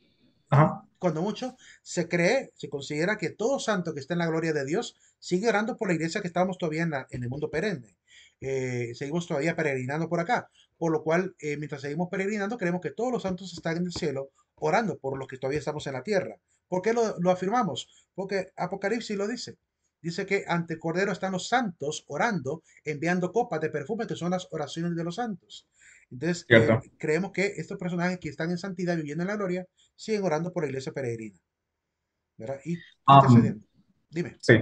cuando mucho se cree, se considera que todo santo que está en la gloria de Dios sigue orando por la iglesia que estábamos todavía en, el mundo perenne. Eh, seguimos todavía peregrinando por acá, por lo cual, eh, mientras seguimos peregrinando, creemos que todos los santos están en el cielo orando por los que todavía estamos en la tierra. ¿Por qué lo, lo afirmamos? Porque Apocalipsis lo dice. Dice que ante el Cordero están los santos orando, enviando copas de perfume, que son las oraciones de los santos. Entonces, eh, creemos que estos personajes que están en santidad, viviendo en la gloria, siguen orando por la iglesia peregrina. ¿Verdad? Y ah, mm. dime. Sí,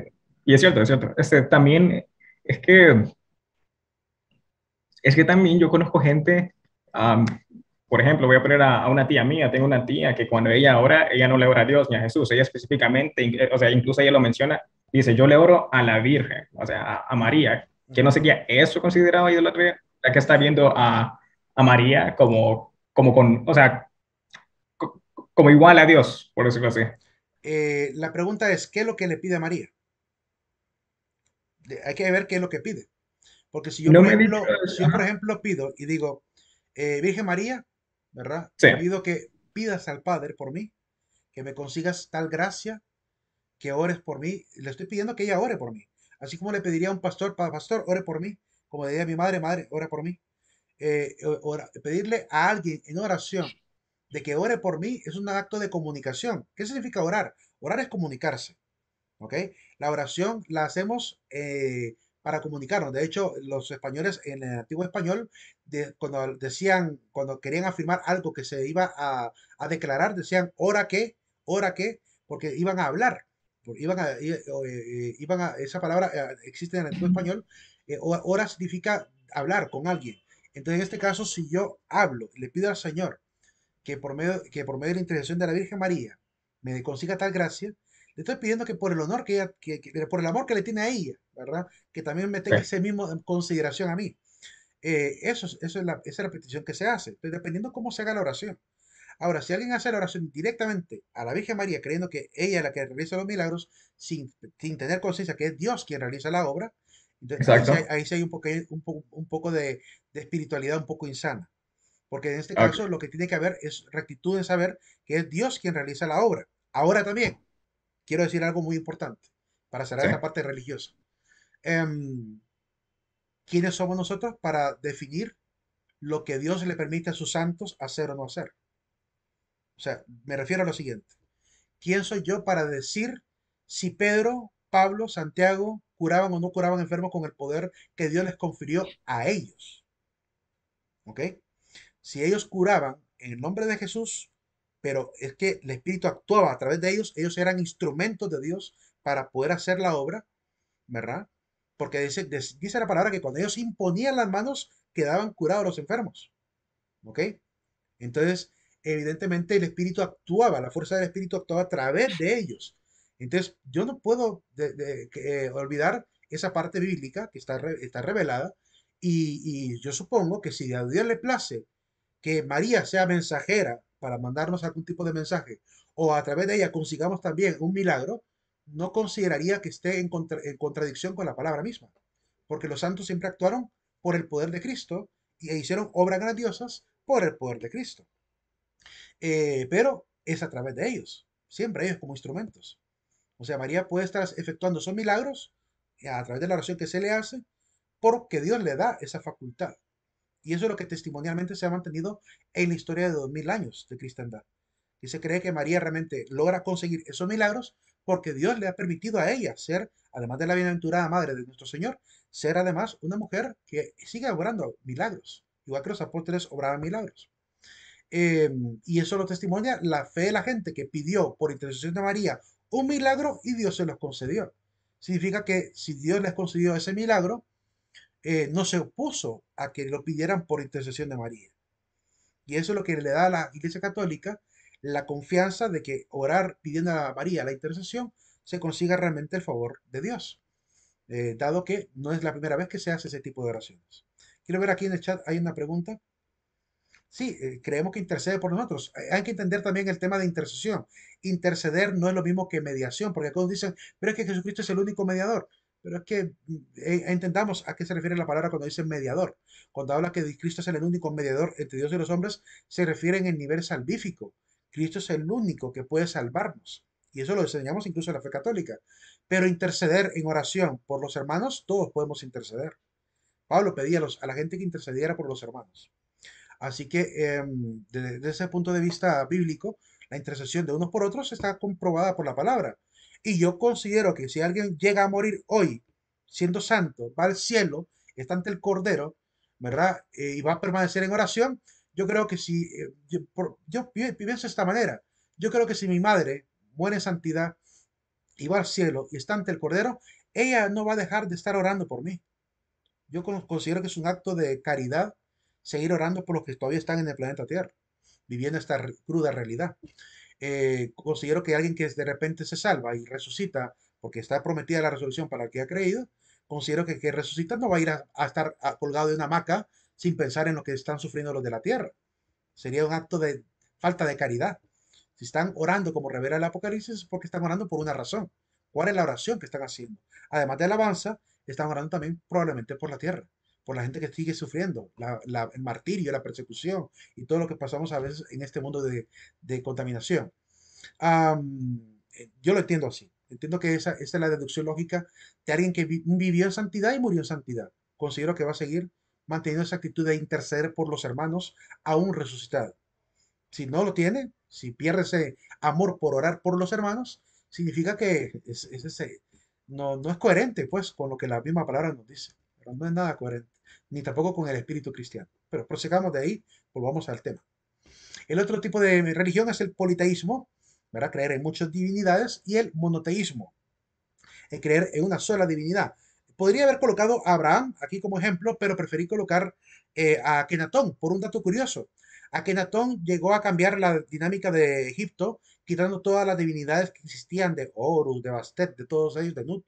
y es cierto, es cierto. Este, también eh, es que es que también yo conozco gente, por ejemplo, voy a poner a, una tía mía, tengo una tía que cuando ella ora, ella no le ora a Dios ni a Jesús, ella específicamente, eh, o sea, incluso ella lo menciona, dice, yo le oro a la Virgen, o sea, a, María, que no sería eso considerado idolatría, la que está viendo a, María como, como con, o sea, como igual a Dios, por decirlo así. Eh, la pregunta es, ¿qué es lo que le pide a María? hay que ver qué es lo que pide. Porque si yo, por, ejemplo, pido y digo, eh, Virgen María, ¿verdad? Te pido que pidas al Padre por mí, que me consigas tal gracia, que ores por mí. Le estoy pidiendo que ella ore por mí. Así como le pediría a un pastor, pastor, ore por mí. Como le diría a mi madre, madre, ora por mí. Eh, pedirle a alguien en oración de que ore por mí es un acto de comunicación. ¿Qué significa orar? Orar es comunicarse. ¿Ok? La oración la hacemos eh, para comunicarnos. De hecho, los españoles en el antiguo español, de, cuando decían, cuando querían afirmar algo que se iba a, declarar, decían hora que, hora que, porque iban a hablar. Iban a, eh, eh, iban a, esa palabra eh, existe en el antiguo español, hora significa hablar con alguien. Entonces, en este caso, si yo hablo, le pido al Señor que por medio, que por medio de la intercesión de la Virgen María me consiga tal gracia, le estoy pidiendo que por el honor que, que por el amor que le tiene a ella, ¿verdad? Que también me tenga ese mismo en em, consideración a mí. Eh, eso, eso es la, esa es la petición que se hace, Entonces, dependiendo cómo se haga la oración. Ahora, si alguien hace la oración directamente a la Virgen María, creyendo que ella es la que realiza los milagros, sin, sin tener conciencia que es Dios quien realiza la obra, entonces ahí, ahí, sí hay un poco, un poco, de, de, espiritualidad un poco insana. Porque en este ah, caso lo que tiene que haber es rectitud en saber que es Dios quien realiza la obra. Ahora también, quiero decir algo muy importante para cerrar la esta parte religiosa. Em, ¿Quiénes somos nosotros para definir lo que Dios le permite a sus santos hacer o no hacer? O sea, me refiero a lo siguiente. ¿Quién soy yo para decir si Pedro, Pablo, Santiago curaban o no curaban enfermos con el poder que Dios les confirió a ellos? ¿Ok? Si ellos curaban en el nombre de Jesús, pero es que el Espíritu actuaba a través de ellos, ellos eran instrumentos de Dios para poder hacer la obra, ¿verdad? Porque dice, dice la palabra que cuando ellos imponían las manos, quedaban curados los enfermos. ¿Ok? Entonces, evidentemente el Espíritu actuaba, la fuerza del Espíritu actuaba a través de ellos. Entonces, yo no puedo eh, olvidar esa parte bíblica que está, está revelada y, y, yo supongo que si a Dios le place que María sea mensajera para mandarnos algún tipo de mensaje o a través de ella consigamos también un milagro, no consideraría que esté en, contradicción con la palabra misma, porque los santos siempre actuaron por el poder de Cristo e hicieron obras grandiosas por el poder de Cristo. Eh, pero es a través de ellos, siempre ellos como instrumentos. O sea, María puede estar efectuando esos milagros a través de la oración que se le hace, porque Dios le da esa facultad. Y eso es lo que testimonialmente se ha mantenido en la historia de dos mil años de cristiandad. Y se cree que María realmente logra conseguir esos milagros porque Dios le ha permitido a ella ser, además de la bienaventurada madre de nuestro Señor, ser además una mujer que sigue obrando milagros, igual que los apóstoles obraban milagros. Em, y eso lo testimonia la fe de la gente que pidió por intercesión de María un milagro y Dios se los concedió. Significa que si Dios les concedió ese milagro, eh, no se opuso a que lo pidieran por intercesión de María. Y eso es lo que le da a la Iglesia Católica la confianza de que orar pidiendo a María la intercesión se consiga realmente el favor de Dios, eh, dado que no es la primera vez que se hace ese tipo de oraciones. Quiero ver aquí en el chat, hay una pregunta. Sí, eh, creemos que intercede por nosotros. Eh, hay que entender también el tema de intercesión. Interceder no es lo mismo que mediación, porque todos dicen, pero es que Jesucristo es el único mediador. Pero es que mm, entendamos a qué se refiere la palabra cuando dice mediador. Cuando habla que Cristo es el único mediador entre Dios y los hombres, se refiere en el nivel salvífico. Cristo es el único que puede salvarnos. Y eso lo enseñamos incluso en la fe católica. Pero interceder en oración por los hermanos, todos podemos interceder. Pablo pedía a, la gente que intercediera por los hermanos. Así que em, desde, ese punto de vista bíblico, la intercesión de unos por otros está comprobada por la palabra. Y yo considero que si alguien llega a morir hoy, siendo santo, va al cielo, está ante el Cordero, ¿verdad? Eh, y va a permanecer en oración, yo creo que si, eh, yo, de esta manera, yo creo que si mi madre, buena santidad, iba al cielo y está ante el Cordero, ella no va a dejar de estar orando por mí. Yo considero que es un acto de caridad seguir orando por los que todavía están en el planeta Tierra, viviendo esta cruda realidad. Eh, considero que alguien que de repente se salva y resucita, porque está prometida la resolución para el que ha creído, considero que que resucita no va a ir a, estar colgado de una hamaca sin pensar en lo que están sufriendo los de la tierra. Sería un acto de falta de caridad. Si están orando como revela el Apocalipsis es porque están orando por una razón. ¿Cuál es la oración que están haciendo? Además de alabanza, están orando también probablemente por la tierra, por la gente que sigue sufriendo, la, el martirio, la persecución y todo lo que pasamos a veces en este mundo de, contaminación. Eh, yo lo entiendo así. Entiendo que esa, esa, es la deducción lógica de alguien que vivió en santidad y murió en santidad. Considero que va a seguir manteniendo esa actitud de interceder por los hermanos aún resucitado. Si no lo tiene, si pierde ese amor por orar por los hermanos, significa que no, es coherente pues con lo que la misma palabra nos dice. no es nada coherente, ni tampoco con el espíritu cristiano. Pero prosegamos de ahí, volvamos al tema. El otro tipo de religión es el politeísmo, ¿verdad? creer en muchas divinidades, y el monoteísmo, Es creer en una sola divinidad. Podría haber colocado a Abraham aquí como ejemplo, pero preferí colocar eh, a Akenatón, por un dato curioso. Akenatón llegó a cambiar la dinámica de Egipto, quitando todas las divinidades que existían de Horus, de Bastet, de todos ellos, de Nut,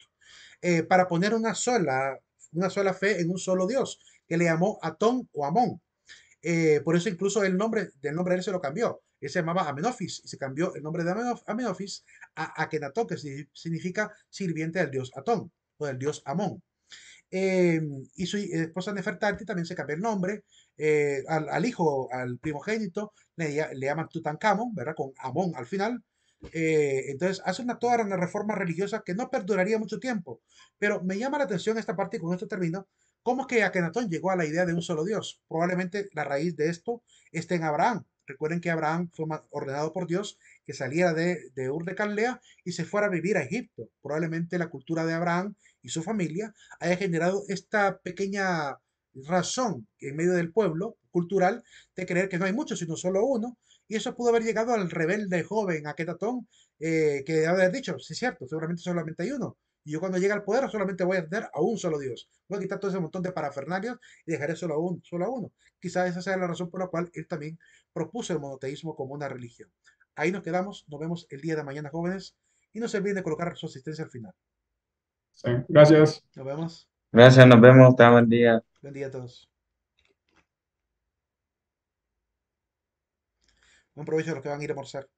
eh, para poner una sola, una sola fe en un solo dios, que le llamó Atón o Amón. Eh, por eso incluso el nombre del nombre de él se lo cambió. Él se llamaba Amenofis y se cambió el nombre de Amenofis a Akenatón, que significa sirviente del dios Atón o del dios Amón. Eh, y su esposa Nefertari también se cambió el nombre. Eh, al, hijo, al primogénito, le, le, llaman Tutankamón, ¿verdad? Con Amón al final. Eh, entonces, hace una toda una reforma religiosa que no perduraría mucho tiempo. Pero me llama la atención esta parte y con esto termino. ¿Cómo es que Akenatón llegó a la idea de un solo Dios? Probablemente la raíz de esto está en Abraham. Recuerden que Abraham fue ordenado por Dios que saliera de, Ur de Caldea y se fuera a vivir a Egipto. Probablemente la cultura de Abraham y su familia haya generado esta pequeña razón en medio del pueblo cultural de creer que no hay muchos, sino solo uno, y eso pudo haber llegado al rebelde joven a eh, que debe haber dicho, sí es cierto, seguramente solamente hay uno, y yo cuando llegue al poder solamente voy a tener a un solo Dios. Voy a quitar todo ese montón de parafernalias y dejaré solo a, solo a uno. Quizás esa sea la razón por la cual él también propuso el monoteísmo como una religión. Ahí nos quedamos. Nos vemos el día de mañana, jóvenes. Y no se olviden de colocar su asistencia al final. gracias. Nos vemos. Gracias, nos vemos. buen día. Buen día a todos. Buen provecho a los que van a ir a almorzar.